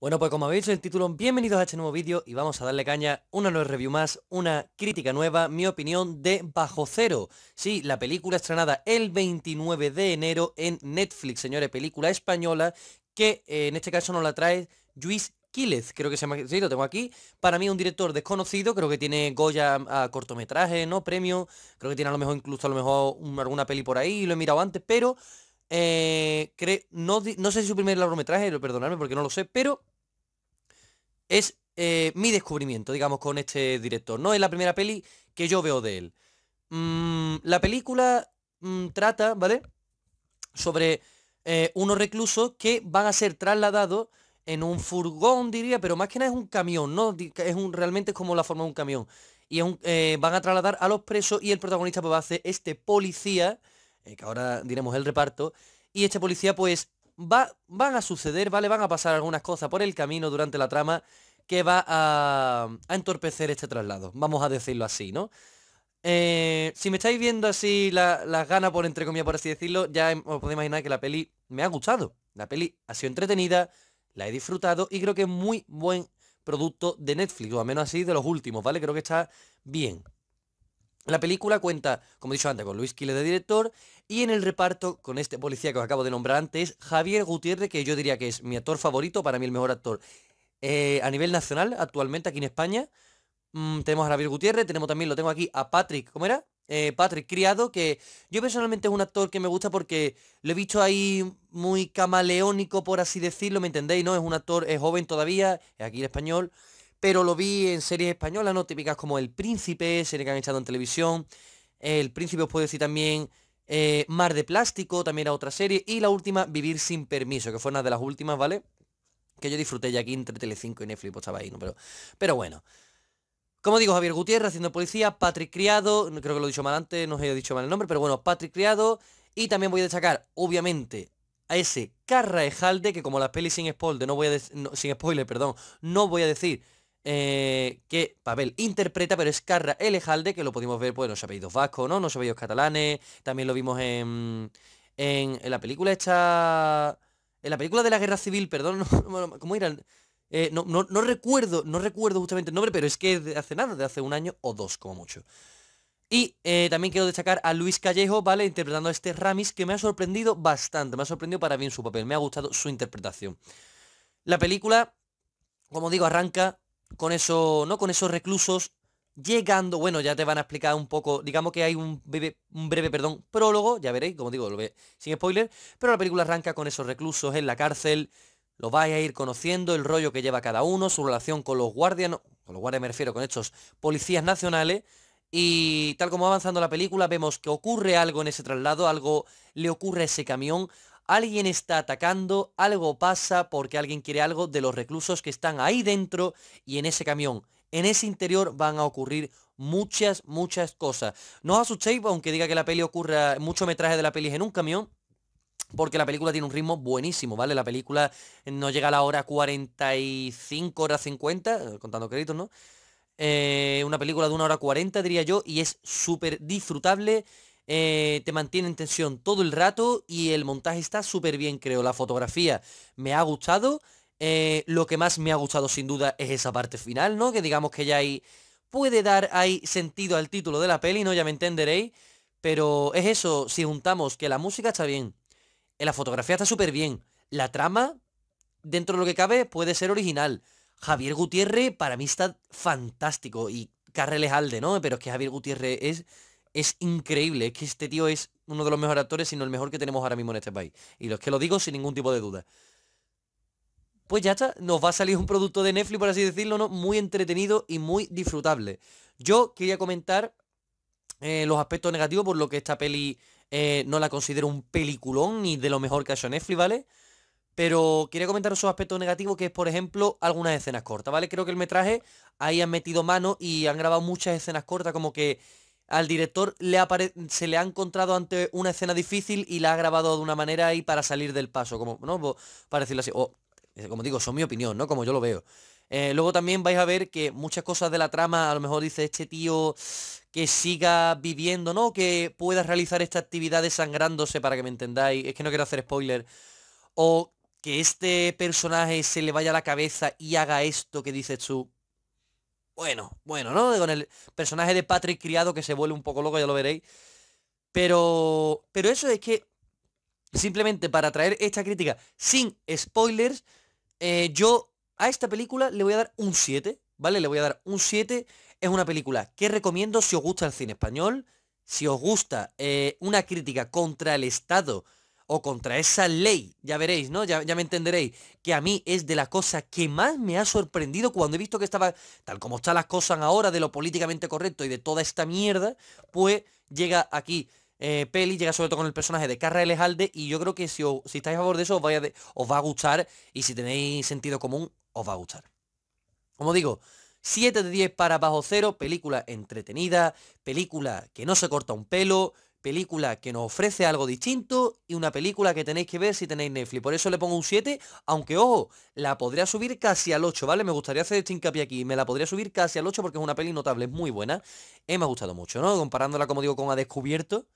Bueno, pues como habéis visto el título, bienvenidos a este nuevo vídeo y vamos a darle caña una nueva review más, una crítica nueva, mi opinión de Bajo Cero. Sí, la película estrenada el 29 de enero en Netflix, señores, película española que eh, en este caso nos la trae Luis Quílez, creo que se llama, sí, lo tengo aquí. Para mí un director desconocido, creo que tiene Goya a cortometraje, ¿no? Premio, creo que tiene a lo mejor incluso a lo mejor alguna peli por ahí, lo he mirado antes, pero eh, no, sé si su primer largometraje, perdonadme porque no lo sé, pero es eh, mi descubrimiento, digamos, con este director. No es la primera peli que yo veo de él. Mm, la película mm, trata, ¿vale? Sobre eh, unos reclusos que van a ser trasladados en un furgón, diría, pero más que nada es un camión, ¿no? Es un, realmente es como la forma de un camión. Y van a trasladar a los presos y el protagonista pues, va a hacer este policía eh, que ahora diremos el reparto, y este policía pues va, van a suceder, ¿vale? Van a pasar algunas cosas por el camino durante la trama que va a, entorpecer este traslado, vamos a decirlo así, ¿no? Eh, si me estáis viendo así las ganas, por entre comillas, por así decirlo, ya em, os podéis imaginar que la peli me ha gustado. La peli ha sido entretenida, la he disfrutado y creo que es muy buen producto de Netflix, o al menos así de los últimos, ¿vale? Creo que está bien. La película cuenta, como he dicho antes, con Luis Quiles de director y en el reparto con este policía que os acabo de nombrar antes, Javier Gutiérrez, que yo diría que es mi actor favorito, para mí el mejor actor eh, a nivel nacional actualmente aquí en España. Mm, tenemos a Javier Gutiérrez, tenemos también, lo tengo aquí, a Patrick, ¿cómo era? Eh, Patrick Criado, que yo personalmente es un actor que me gusta porque lo he visto ahí muy camaleónico, por así decirlo, ¿me entendéis? ¿No? Es un actor, es joven todavía, es aquí en español pero lo vi en series españolas, ¿no? Típicas como El Príncipe, serie que han echado en televisión. El Príncipe os puedo decir también eh, Mar de Plástico, también era otra serie. Y la última, Vivir sin Permiso, que fue una de las últimas, ¿vale? Que yo disfruté ya aquí entre Telecinco y Netflix, pues estaba ahí, ¿no? Pero, pero bueno. Como digo, Javier Gutiérrez haciendo policía, Patrick Criado, creo que lo he dicho mal antes, no os he dicho mal el nombre, pero bueno, Patrick Criado. Y también voy a destacar, obviamente, a ese Carra que como las pelis sin spoiler, no voy a sin spoiler, perdón, no voy a decir eh, que Pavel interpreta, pero es Carra Elejalde, que lo podemos ver, pues, los apellidos vascos, ¿no? los apellidos catalanes, también lo vimos en, en, la película esta... En la película de la guerra civil, perdón, no, ¿cómo eh, no, no, recuerdo, no recuerdo justamente el nombre, pero es que de hace nada, de hace un año o dos como mucho. Y eh, también quiero destacar a Luis Callejo, ¿vale? Interpretando a este Ramis, que me ha sorprendido bastante, me ha sorprendido para bien su papel, me ha gustado su interpretación. La película, como digo, arranca con eso, ¿no? Con esos reclusos llegando, bueno, ya te van a explicar un poco, digamos que hay un breve, un breve perdón, prólogo, ya veréis, como digo, lo ve sin spoiler, pero la película arranca con esos reclusos en la cárcel, lo vais a ir conociendo, el rollo que lleva cada uno, su relación con los guardias, con los guardias me refiero, con estos policías nacionales, y tal como va avanzando la película, vemos que ocurre algo en ese traslado, algo le ocurre a ese camión, alguien está atacando, algo pasa porque alguien quiere algo de los reclusos que están ahí dentro y en ese camión. En ese interior van a ocurrir muchas, muchas cosas. No os asustéis, aunque diga que la peli ocurra, mucho metraje de la peli es en un camión, porque la película tiene un ritmo buenísimo, ¿vale? La película no llega a la hora 45, hora 50, contando créditos, ¿no? Eh, una película de una hora 40, diría yo, y es súper disfrutable eh, te mantiene en tensión todo el rato y el montaje está súper bien, creo. La fotografía me ha gustado. Eh, lo que más me ha gustado sin duda es esa parte final, ¿no? Que digamos que ya ahí Puede dar ahí sentido al título de la peli, ¿no? Ya me entenderéis. Pero es eso, si juntamos que la música está bien, la fotografía está súper bien, la trama, dentro de lo que cabe, puede ser original. Javier Gutiérrez para mí está fantástico y Carreles Alde, ¿no? Pero es que Javier Gutiérrez es es increíble. Es que este tío es uno de los mejores actores, sino el mejor que tenemos ahora mismo en este país. Y es que lo digo sin ningún tipo de duda. Pues ya está, nos va a salir un producto de Netflix, por así decirlo, ¿no? Muy entretenido y muy disfrutable. Yo quería comentar eh, los aspectos negativos, por lo que esta peli eh, no la considero un peliculón ni de lo mejor que ha hecho Netflix, ¿vale? Pero quería comentar esos aspectos negativos, que es, por ejemplo, algunas escenas cortas, ¿vale? Creo que el metraje ahí han metido mano y han grabado muchas escenas cortas, como que al director le se le ha encontrado ante una escena difícil y la ha grabado de una manera ahí para salir del paso, como, ¿no? Para decirlo así. O, eh, como digo, son mi opinión, ¿no? Como yo lo veo. Eh, luego también vais a ver que muchas cosas de la trama, a lo mejor dice este tío que siga viviendo, ¿no? Que pueda realizar esta actividad desangrándose, para que me entendáis. Es que no quiero hacer spoiler. O que este personaje se le vaya a la cabeza y haga esto que dices tú bueno, bueno, ¿no? Con el personaje de Patrick Criado que se vuelve un poco loco, ya lo veréis. Pero, pero eso es que, simplemente para traer esta crítica sin spoilers, eh, yo a esta película le voy a dar un 7, ¿vale? Le voy a dar un 7. Es una película que recomiendo si os gusta el cine español, si os gusta eh, una crítica contra el Estado, o contra esa ley, ya veréis, ¿no? Ya, me entenderéis, que a mí es de la cosa que más me ha sorprendido cuando he visto que estaba, tal como están las cosas ahora de lo políticamente correcto y de toda esta mierda, pues llega aquí eh, Peli, llega sobre todo con el personaje de Carra Elejalde y yo creo que si, si estáis a favor de eso vaya os va a gustar y si tenéis sentido común os va a gustar. Como digo, 7 de 10 para Bajo Cero, película entretenida, película que no se corta un pelo, película que nos ofrece algo distinto y una película que tenéis que ver si tenéis Netflix. Por eso le pongo un 7, aunque ojo, la podría subir casi al 8, ¿vale? Me gustaría hacer este hincapié aquí. Me la podría subir casi al 8 porque es una peli notable, es muy buena. Y eh, me ha gustado mucho, ¿no? Comparándola, como digo, con A Descubierto.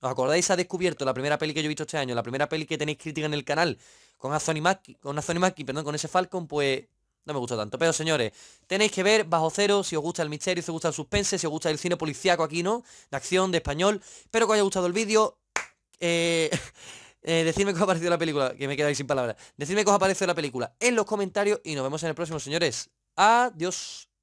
¿Os acordáis? Ha descubierto la primera peli que yo he visto este año, la primera peli que tenéis crítica en el canal, con y Mackie, con perdón, con ese Falcon, pues no me gusta tanto. Pero señores, tenéis que ver bajo cero si os gusta el misterio, si os gusta el suspense, si os gusta el cine policiaco aquí, ¿no? De acción, de español. Espero que os haya gustado el vídeo. Eh, eh decidme qué os ha parecido la película, que me quedáis sin palabras. Decidme qué os ha parecido la película en los comentarios y nos vemos en el próximo, señores. Adiós.